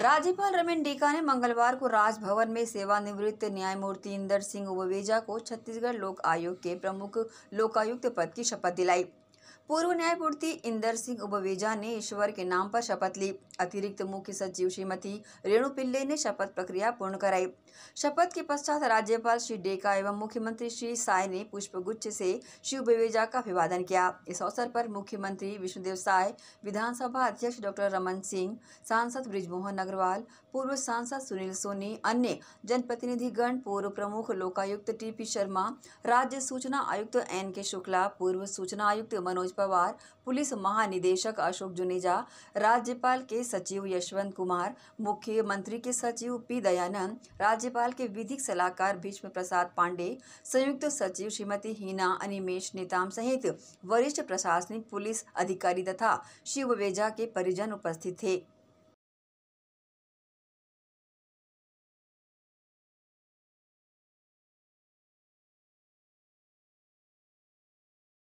राज्यपाल रमेन डेका ने मंगलवार को राजभवन में सेवानिवृत्त न्यायमूर्ति इंदर सिंह उबवेजा को छत्तीसगढ़ लोक आयोग के प्रमुख लोकायुक्त पद की शपथ दिलाई पूर्व न्यायमूर्ति इंदर सिंह उबवेजा ने ईश्वर के नाम पर शपथ ली अतिरिक्त मुख्य सचिव श्रीमती रेणु पिल्ले ने शपथ प्रक्रिया पूर्ण कराई शपथ के पश्चात राज्यपाल श्री डेका एवं मुख्यमंत्री श्री साय ने पुष्पगुच्छ से श्री उबवेजा का अभिवादन किया इस अवसर पर मुख्यमंत्री विष्णुदेव साय विधानसभा अध्यक्ष डॉक्टर रमन सिंह सांसद ब्रिजमोहन अग्रवाल पूर्व सांसद सुनील सोनी अन्य जनप्रतिनिधिगण पूर्व प्रमुख लोकायुक्त टी पी शर्मा राज्य सूचना आयुक्त एन के शुक्ला पूर्व सूचना आयुक्त मनोज पवार पुलिस महानिदेशक अशोक जुनेजा राज्यपाल के सचिव यशवंत कुमार मुख्यमंत्री के सचिव पी दयानंद राज्यपाल के विधिक सलाहकार भीष्म प्रसाद पांडे संयुक्त सचिव श्रीमती हीना अनिमेश नेताम सहित वरिष्ठ प्रशासनिक पुलिस अधिकारी तथा शिव बेजा के परिजन उपस्थित थे